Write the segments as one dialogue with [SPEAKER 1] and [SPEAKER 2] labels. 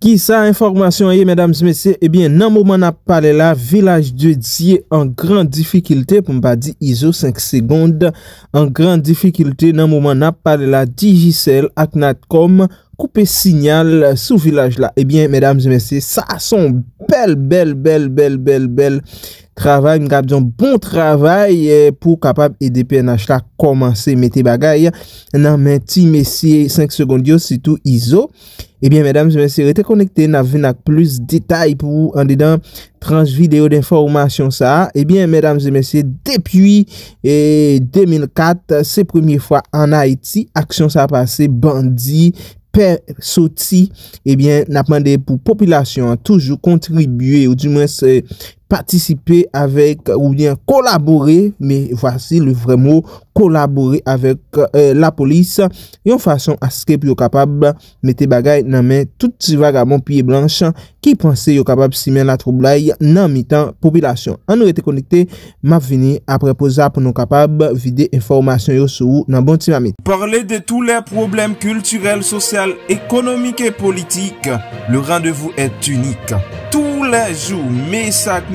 [SPEAKER 1] Ki sa informasyon ayye, mèdames, mèsyè, ebyen eh nan mouman ap pale la, vilaj de diye an gran difikilte, pou mpa di izo 5 segonde, an gran difikilte nan mouman ap pale la, digisel ak nat kom, Koupe sinyal sou vilaj la Ebyen, eh mesdames et messieurs, sa a son Bel, bel, bel, bel, bel, bel Travay, mkap diyon, bon travay eh, Pou kapap EDP Na chla komanse mette bagay Nan menti, messieurs, 5 secondi Ositou, Iso Ebyen, eh mesdames et messieurs, rete konekte Na venak plus detay pou an de dan Transvideo de informasyon sa Ebyen, mesdames et messieurs, depuy 2004 Se premiye fwa an Haiti Aksyon sa pase, bandi pe soti, ebyen eh napande pou populasyon toujou kontribuye ou di mwen se patisipe avek ou bien kolabore, me vwasi le vremo kolabore avek euh, la polis, yon fason askep yo kapab mette bagay nan men touti vagabon piye blanche ki panse yo kapab simen la troublai nan mitan popilasyon. An nou ete konekte, map vini aprepoza pou nou kapab vide informasyon yo sou nan bon ti mamit. Parle de tou le probleme kulturel, sosyal, ekonomik e politik, le randevou ete unik. Tou le jou, mesak, misak,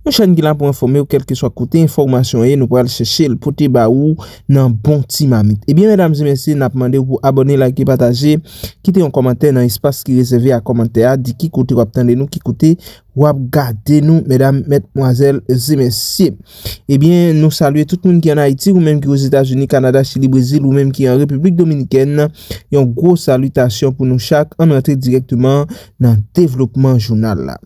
[SPEAKER 1] Nou chan gila pou informe ou kelke swa kote, informasyon e nou pou al cheshe l pote ba ou nan bon ti mamit. Ebyen, eh mèdam Zemesi, nan apmande ou pou abone, like, pataje, kite yon komante nan espase ki reseve a komante a, di ki kote wap tande nou, ki kote wap gade nou, mèdam, mèdmouazel, Zemesi. Ebyen, eh nou salue tout moun ki an Haiti ou mèm ki yo Zeta, Jouni, Kanada, Chili, Brésil ou mèm ki yo Republik Dominikène. Yon gwo salutation pou nou chak an retre direktman nan devlopman jounal la.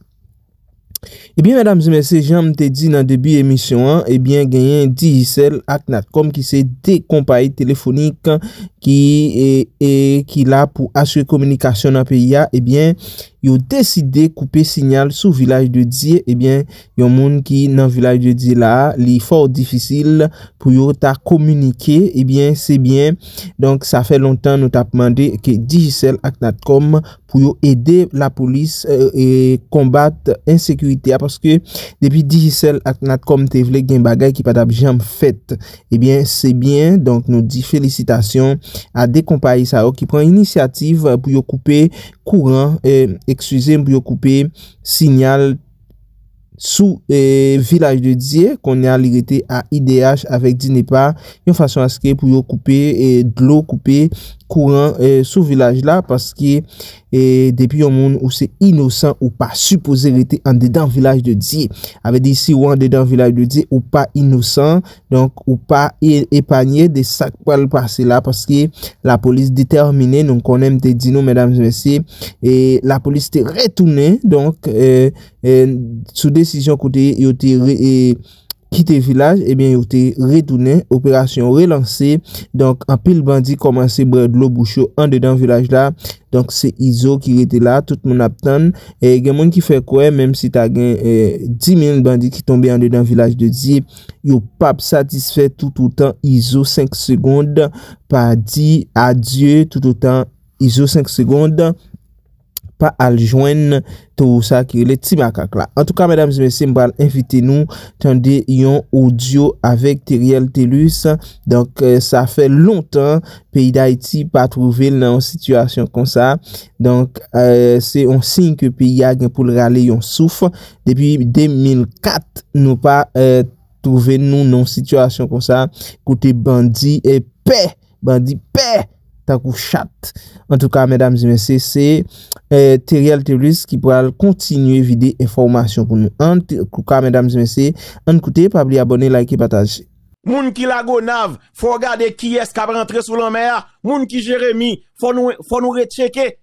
[SPEAKER 1] Ebyen, eh Madame Zemese, jen m te di nan debi emisyon, ebyen, genyen Digicel at Natcom ki se de kompaye telefonik ki la pou aswe komunikasyon nan PIA, ebyen, yo deside koupe sinyal sou vilaj de di, ebyen, yon moun ki nan vilaj de di la, li for diffisil pou yo ta komunike, ebyen, sebyen, donk sa fe lontan nou ta pwande ke Digicel Aknatkom pou yo ede la polis euh, e kombat ensekwite, aposke, depi Digicel Aknatkom te vle gen bagay ki patab jamb fèt, ebyen, sebyen, donk nou di felicitasyon a dekompaye sa yo ki pren inisiativ pou yo koupe kouran ekswize m pou yo koupe sinyal sou vilaj de diye kon ya ligete a IDH avek di ne pa yon fasyon aske pou yo koupe dlo koupe kouran sou vilaj la paski depi yon moun ou se inosan ou pa suposilite an de dan vilaj de di ave disi ou an de dan vilaj de di ou pa inosan ou pa epanye de sakwal pasi la paski la polis determine nou konen te di nou mèdames et messi la polis te retounen sou desisyon koute yotiri Kite vilaj, ebyen yo te retounen, operasyon relansé. Donk apil bandi komanse bre dlo boucho an dedan vilaj la. Donk se izo ki rete la, tout moun aptan. E gen moun ki fe kwe, mem si ta gen 10.000 bandi ki tombe an dedan vilaj de di. Yo pap satisfe tout ou tan izo 5 segonde. Pa di adye tout ou tan izo 5 segonde. al jwen tou sa ki le ti makak la. An tou ka, mèdames, mè simbal, evite nou tande yon audio avèk Teriel Telus. Donk, sa euh, fè lontan peyi d'Haïti pa trouve nan sitwasyon kon sa. Donk, euh, se yon sinke peyi yag pou le rale yon souf. Depi 2004, nou pa euh, trouve nou nan sitwasyon kon sa. Koute bandi e pey! Bandi pey! Takou chat. En tout ka, mèdames et mèses, c'est euh, Teriel Terlis ki pou al kontinu vide informasyon pou nou. En tout ka, mèdames et mèses, en koute, pabli abone, like et pataje.
[SPEAKER 2] Moun ki la go nav, fò gade ki esk ap rentre sou lan mèya. Moun ki Jérémy, fò nou recheke.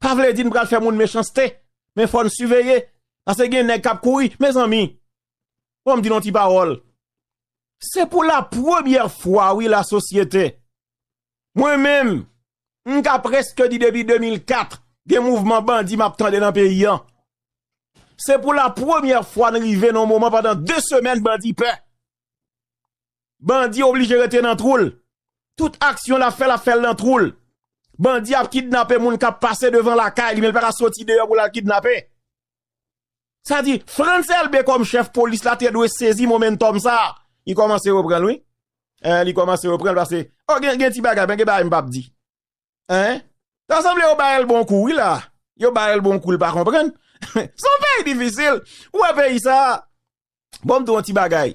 [SPEAKER 2] Pavle din pral fè moun mechansete. Mè fò n suveyye. Ase gen ne kap kouy, mèz anmi. Fò m di nan ti parol. Se pou la poubyer fwa, wè la sosyete. Mwen men, mwen ka preske di debi 2004, de mouvman bandi m ap tande nan pe yon. Se pou la premier fwa nan rive nan mouman, padan 2 semen bandi pe. Bandi oblige rete nan troul. Tout aksyon la fel la fel nan troul. Bandi ap kidnapen moun ka pase devan la kay, li men per asoti deyo pou la kidnapen. Sa di, fransel be kom chef polis la te do e sezi moumen tom sa. Yi komanse repre anoui. Li koman se reprenn pa se, O oh, gen ti bagay, ben gen ba yon bab di. Hein? Tansan li yo bayel bon kou yi la. Yo bayel bon kou li pa komprenn. Son pey di visil. Ou e pey sa. Bon do yon ti bagay.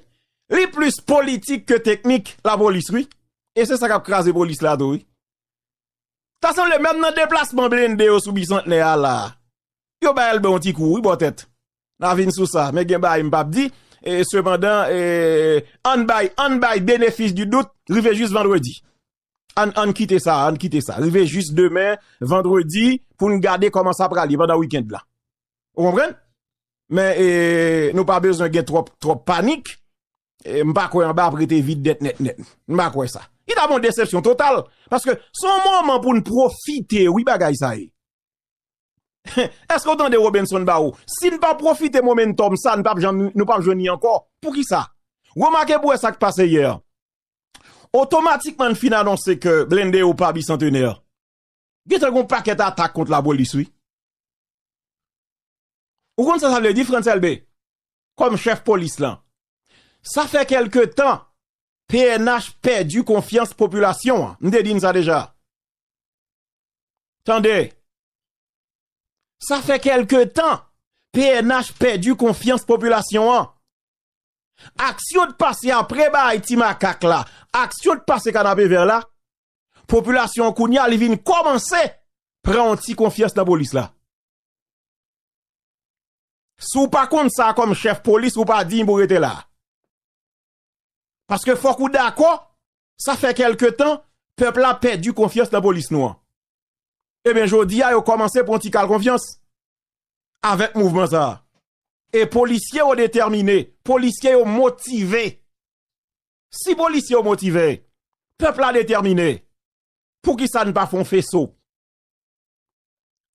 [SPEAKER 2] Li plus politik ke teknik la polis wik. E se sa kap krasi polis la do wik. Tansan li men nan deplasman blen de yo sou bisant ne al la. Yo bayel bon ti kou yi bo tèt. Navin sou sa. Men gen ba yon bab di. et cependant, on by on by bénéfice du doute, rive juste vendredi. On, on quitte ça, on quitte ça. Rive juste demain, vendredi, pour nous garder comment ça aller pendant le week-end là. Vous comprenez? Mais, nous nous pas besoin de trop, trop panique. Et pas quoi en bas prêter vite d'être net net. crois ça. Il a mon déception totale. Parce que son moment pour nous profiter, oui, bagaille ça est. Esko tan de Robinson Barou Si m pa profite momentum sa N pa m joni ankor Pou ki sa Woma ke pou esak pase yer Otomatikman fin anons se ke Blende ou pa bicentenier Vite kon pak et atak kont la boli sou Ou kon sa sa vle difrensel be Kom chef polis lan Sa fe kelke tan PNH pe du konfians populasyon N de din sa deja Tan de Sa fe kelke tan, PNH pe du konfians populasyon an. Aksyo de pase apre ba iti makak la, aksyo de pase kan api ven la, populasyon kouni alivin komanse pre an ti konfians la polis la. Sou pa koun sa kom chef polis ou pa di mbo rete la. Paske fok ou da kwa, sa fe kelke tan, pepla pe du konfians la polis nou an. E eh men jodi a yo komanse pou ti kal konfians. Avet mouvment sa. E polisye yo determine, polisye yo motive. Si polisye yo motive, peple a determine pou ki sa n pa fon feso.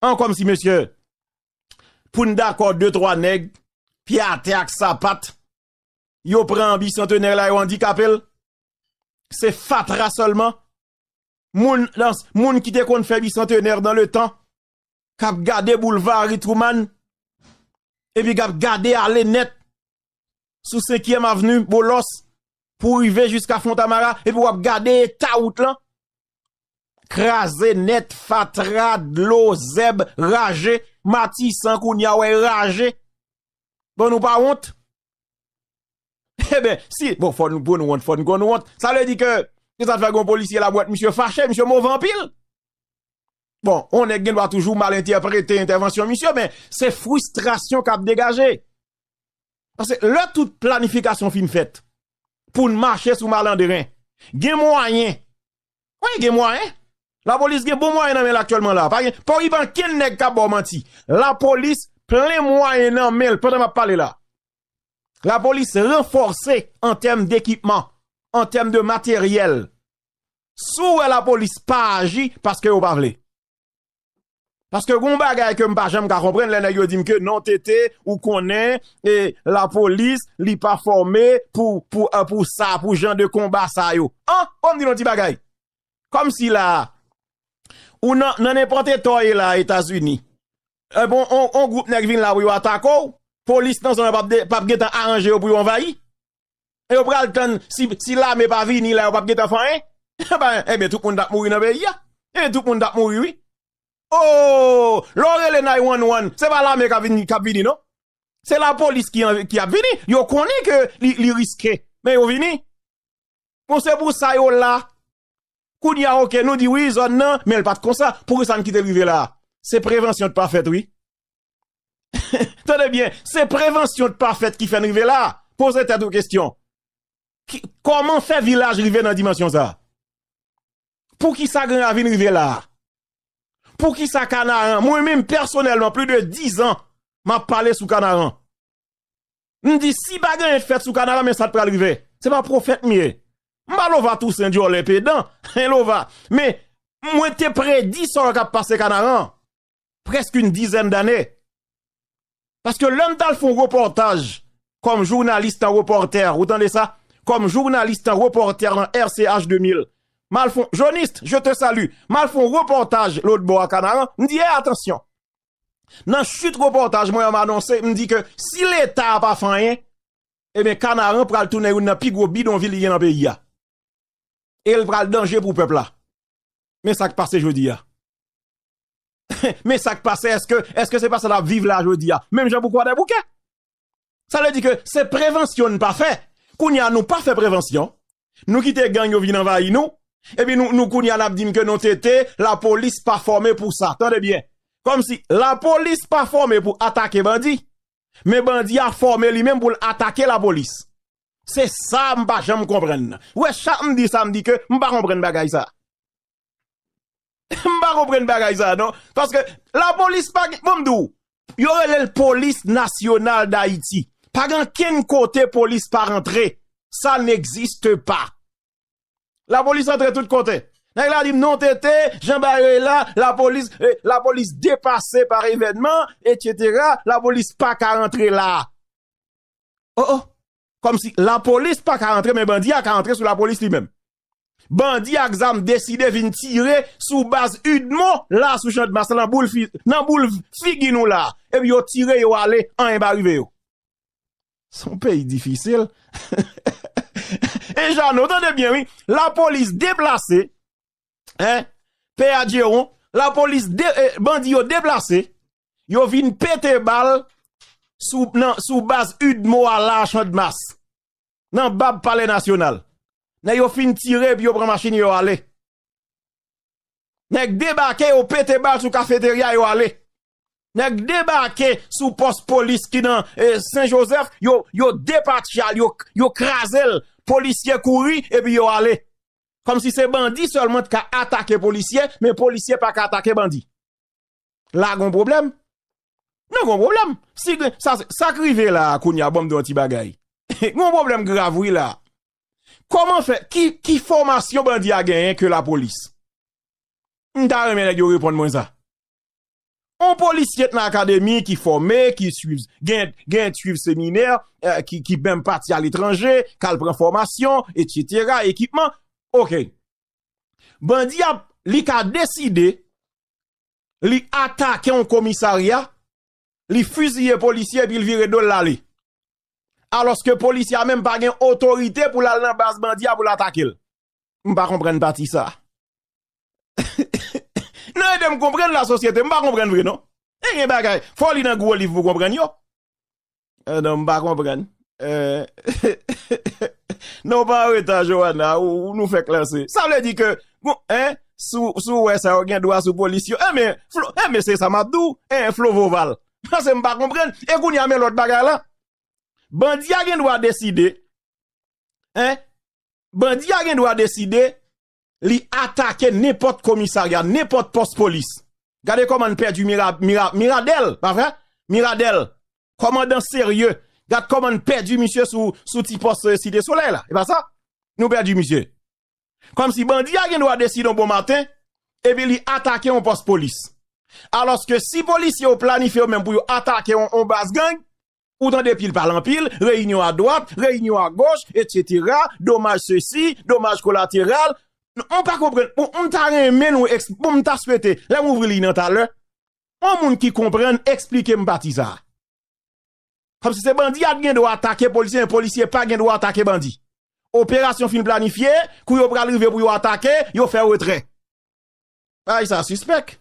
[SPEAKER 2] An kom si monsye, poun da kote 2-3 neg, pi a te ak sa pat, yo pren ambi sante neg la yo handi kapel, se fatra solman. Moun kite kon febi centenèr dan le tan Kap gade boulevar ritouman Epi kap gade ale net Sou sekye ma venu bolos Pou yve jiska fontamara Epi wap gade taout lan Kraze net fatrad lo zeb raje Mati sankou nyawè raje Bon ou pa wont? Ebe eh si bon wont fon kon wont Sa le di ke Que ça fait un policier la boîte, monsieur fâché, monsieur mauvais Bon, on est doit toujours mal interpréter intervention, monsieur, mais c'est frustration qu'a dégagé. Parce que là, toute planification fin faite pour marcher sous malandrin, gen moyen. Oui, gen moyen. La police gen bon moyen actuellement là. Pour y quel nèg ka bon menti. La police plein moyen en pendant m'a parler là. La police renforcée en termes d'équipement. An tem de materyel Sou e la polis pa aji Paske ou pa vle Paske goun bagay ke mba jenm ka kompren Le nan yo di mke nan tete ou konen E la polis li pa forme Pou sa Pou jan de konba sa yo An, konm di nou ti bagay Kom si la Ou nan epote toye la Etasuni E bon, an goup nek vin la Ou yo atakou Polis nan son an pap getan a anje ou pou yo envayi Et on prend le temps, si, si l'armée pas vini, là, on pas de faire, ben, eh bien, tout le monde a mouru dans le pays, et eh, tout le monde a mouru, oui. Oh, l'orel le 911, c'est pas l'armée qui a vini, qui a non? C'est la police qui, a, qui a vini. Yo connaît que li, risque. mais yo vini. Bon, c'est pour ça, yo là. Kounia, ok, nous dit oui, zon non, mais elle pas comme ça. Pour ça, ne quitte arrivé là. C'est prévention de parfaite, oui. Tenez bien, c'est prévention de parfaite qui fait arriver là. Posez-vous deux questions comment fait village arriver dans dimension ça Pour qui ça grand ravine arriver là Pour qui ça canaran Moi-même personnellement plus de 10 ans m'a parlé sous canaran. Me m'm dit si bagarre fait sous canaran mais ça peut arriver. C'est pas prophète mieux. Malova tout saint Dieu les pédants, Mais moi près prédit sur à passer canaran. Presque une dizaine d'années. Parce que l'homme t'a fait un reportage comme journaliste en reporter, vous entendez ça comme journaliste, en reporter dans RCH 2000. Malfon, journaliste, je te salue. Malfon, reportage, l'autre bois à Canaran. Me dis, eh, attention. Dans chute reportage, moi, m'annonce, m'a annoncé, me dit que si l'État n'a pas fait rien, hein, eh bien, Canaran pral tourner une plus gros bidonville dans le pays. Hein. Et il pral danger pour le peuple là. Mais ça qui passe jeudi là. Mais ça qui passe, est-ce que, est-ce que c'est pas ça la vivre là jeudi là? Même j'ai pourquoi de bouquet, Ça veut dit que c'est prévention pas fait. Nous nous pas fait prévention. Nous quitter gang yo vient envahir nous. Et puis nous, nous dit que nous tété, la police pas formée pour ça. Attendez bien. Comme si la police pas formée pour attaquer bandit. Mais bandit a formé lui-même pour attaquer la police. C'est ça, m'pa jamais comprendre. Ouais, chaque me dit ça, me dit que m'pa comprendre bagay ça. M'pa comprendre bagay ça, non? Parce que la police pas, bon m'dou, y'aurait la police nationale d'Haïti. Pas grand quel côté police pas rentrer. Ça n'existe pas. La police entre tout côté. côtés. dit non tété, Jean Barré là, la police eh, la police dépassée par événement etc. La police pas qu'à rentrer là. Oh oh. Comme si la police pas qu'à rentrer mais bandit a qu'à rentrer sur la police lui-même. Bandi exam décidé venir tirer sous base mot, là sous champ de masse dans boule fi, nan boule là et puis a tiré yo aller en arrivé yo son pays difficile. Et j'en entendez bien, oui, la police déplacée, hein, Père la police bandit eh, bandit déplacé, yo vin pété balle sous sous base Udmo à de masse. Nan bab palais national. Na yo fin tiré puis yo la machine yo aller. Nèg débarqué au pété balle sous cafétéria yo aller. Nèk debake sou post polis ki nan e, Saint-Joseph, yo depatial, yo krasel, polisye kouri, epi yo ale. Kom si se bandi solmant ka atake polisye, men polisye pa ka atake bandi. La goun problem? Non goun problem. Sa krive la koun ya bom do ti bagay. Goun problem gravoui la. Koman fe? Ki formasyon bandi a genyen ke la polis? Nèk yo repon mwen za. Un policier dans l'académie qui forme, qui suivent, gain, gain séminaire, euh, qui, qui même parti à l'étranger, qui prend formation, etc., équipement. OK. Bandi a, li a décidé, li attaquer un commissariat, li fusiller policier puis il vire de l'allée. Alors que policier a même pas gain autorité pour la base bandi pour l'attaquer. Je ne comprends pas ça. Nou e dem kompren la sosyete, mba kompren vre non? E gen bagay, foli nan gwo liv mbo kompren yo? E non mba kompren. Non pa ou etan, Johanna, ou nou fe klansi. Sa mle di ke, e, sou wè sa, ou gen dwa sou polisyon. E men, e, se sa ma dou, e en flovoval. Mba se mba kompren, e kouni amè lout bagay la? Bandi a gen dwa deside, bandi a gen dwa deside, li attaquer n'importe commissariat, n'importe poste police. Regardez comment on perdu Miradel, pas vrai? Miradel, commandant sérieux. regarde comment on perdu monsieur sous sous petit poste euh, Cité Soleil là. Et pas ça? Nous perdu monsieur. Comme si bandit a décidé décider un bon matin et puis li attaquer un poste police. Alors que si policiers ont planifié même pour attaquer en basse gang, ou dans des piles par l'empile, réunion à droite, réunion à gauche, etc. Dommage ceci, dommage collatéral. Nou an pa kompren, pou bon, m ta ren men ou, pou m ta swete, lè m ouvri li nan tal lè, an moun ki kompren, eksplike m batisa. Kamsi se bandi ad gen do atake polisyen, polisyen pa gen do atake bandi. Operasyon fin planifiye, kou yo pralive pou yo atake, yo fe wè tre. Pari ah, sa suspek.